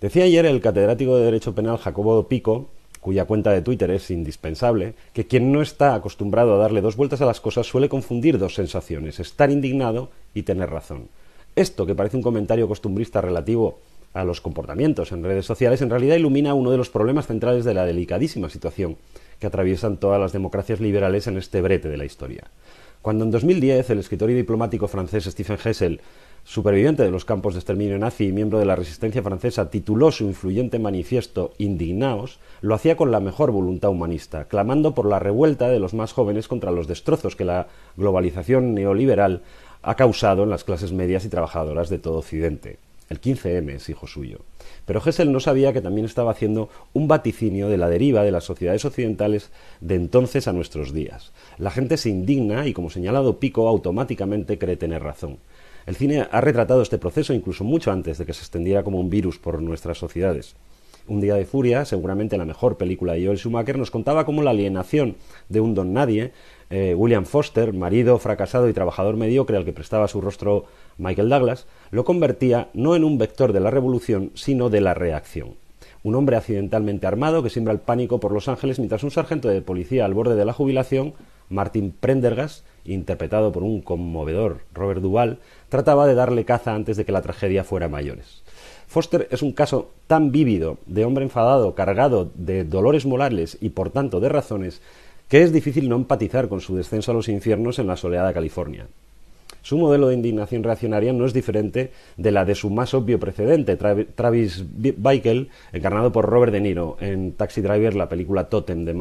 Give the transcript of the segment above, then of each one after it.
Decía ayer el catedrático de Derecho Penal Jacobo Pico, cuya cuenta de Twitter es indispensable, que quien no está acostumbrado a darle dos vueltas a las cosas suele confundir dos sensaciones, estar indignado y tener razón. Esto, que parece un comentario costumbrista relativo a los comportamientos en redes sociales, en realidad ilumina uno de los problemas centrales de la delicadísima situación que atraviesan todas las democracias liberales en este brete de la historia. Cuando en 2010 el escritor y diplomático francés Stephen Hessel, superviviente de los campos de exterminio nazi y miembro de la resistencia francesa, tituló su influyente manifiesto Indignaos, lo hacía con la mejor voluntad humanista, clamando por la revuelta de los más jóvenes contra los destrozos que la globalización neoliberal ha causado en las clases medias y trabajadoras de todo Occidente. El 15M es hijo suyo. Pero Hessel no sabía que también estaba haciendo un vaticinio de la deriva de las sociedades occidentales de entonces a nuestros días. La gente se indigna y, como señalado Pico, automáticamente cree tener razón. El cine ha retratado este proceso incluso mucho antes de que se extendiera como un virus por nuestras sociedades. Un día de furia, seguramente la mejor película de Joel Schumacher, nos contaba cómo la alienación de un don nadie eh, William Foster, marido fracasado y trabajador mediocre al que prestaba su rostro Michael Douglas, lo convertía no en un vector de la revolución, sino de la reacción. Un hombre accidentalmente armado que siembra el pánico por Los Ángeles mientras un sargento de policía al borde de la jubilación, Martin Prendergast, interpretado por un conmovedor Robert Duvall, trataba de darle caza antes de que la tragedia fuera mayores. Foster es un caso tan vívido de hombre enfadado, cargado de dolores morales y por tanto de razones, que es difícil no empatizar con su descenso a los infiernos en la soleada California. Su modelo de indignación reaccionaria no es diferente de la de su más obvio precedente, Travis Bickle, encarnado por Robert De Niro en Taxi Driver, la película Totem de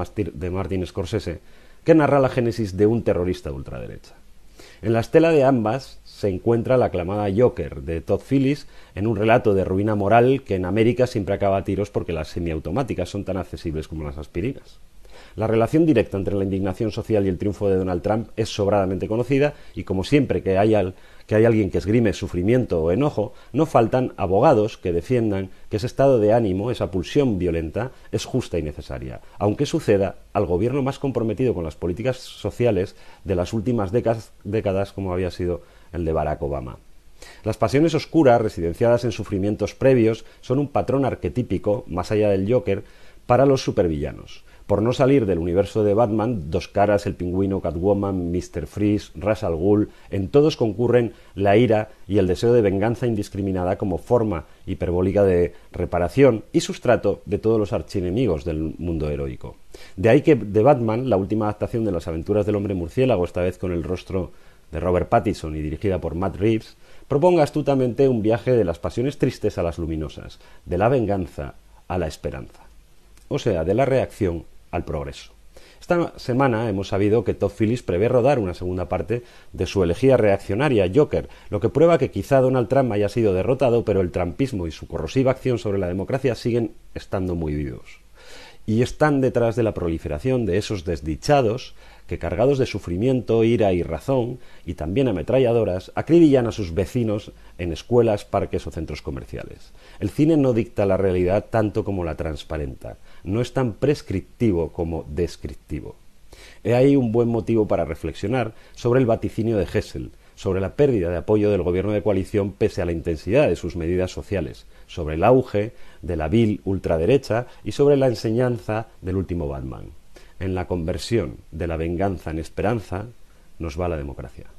Martin Scorsese, que narra la génesis de un terrorista de ultraderecha. En la estela de ambas se encuentra la aclamada Joker de Todd Phillips en un relato de ruina moral que en América siempre acaba a tiros porque las semiautomáticas son tan accesibles como las aspirinas. La relación directa entre la indignación social y el triunfo de Donald Trump es sobradamente conocida y, como siempre que hay, alguien que esgrime sufrimiento o enojo, no faltan abogados que defiendan que ese estado de ánimo, esa pulsión violenta, es justa y necesaria, aunque suceda al gobierno más comprometido con las políticas sociales de las últimas décadas, décadas como había sido el de Barack Obama. Las pasiones oscuras, residenciadas en sufrimientos previos, son un patrón arquetípico, más allá del Joker, para los supervillanos por no salir del universo de Batman, Dos Caras, El Pingüino, Catwoman, Mr. Freeze, Ras al Ghul, en todos concurren la ira y el deseo de venganza indiscriminada como forma hiperbólica de reparación y sustrato de todos los archienemigos del mundo heroico. De ahí que The Batman, la última adaptación de las aventuras del hombre murciélago, esta vez con el rostro de Robert Pattinson y dirigida por Matt Reeves, proponga astutamente un viaje de las pasiones tristes a las luminosas, de la venganza a la esperanza, o sea, de la reacción al progreso. Esta semana hemos sabido que Todd Phillips prevé rodar una segunda parte de su elegía reaccionaria Joker, lo que prueba que quizá Donald Trump haya sido derrotado, pero el trampismo y su corrosiva acción sobre la democracia siguen estando muy vivos y están detrás de la proliferación de esos desdichados que cargados de sufrimiento, ira y razón, y también ametralladoras, acribillan a sus vecinos en escuelas, parques o centros comerciales. El cine no dicta la realidad tanto como la transparenta, no es tan prescriptivo como descriptivo. He ahí un buen motivo para reflexionar sobre el vaticinio de Hessel, sobre la pérdida de apoyo del gobierno de coalición pese a la intensidad de sus medidas sociales, sobre el auge de la vil ultraderecha y sobre la enseñanza del último Batman. En la conversión de la venganza en esperanza nos va la democracia.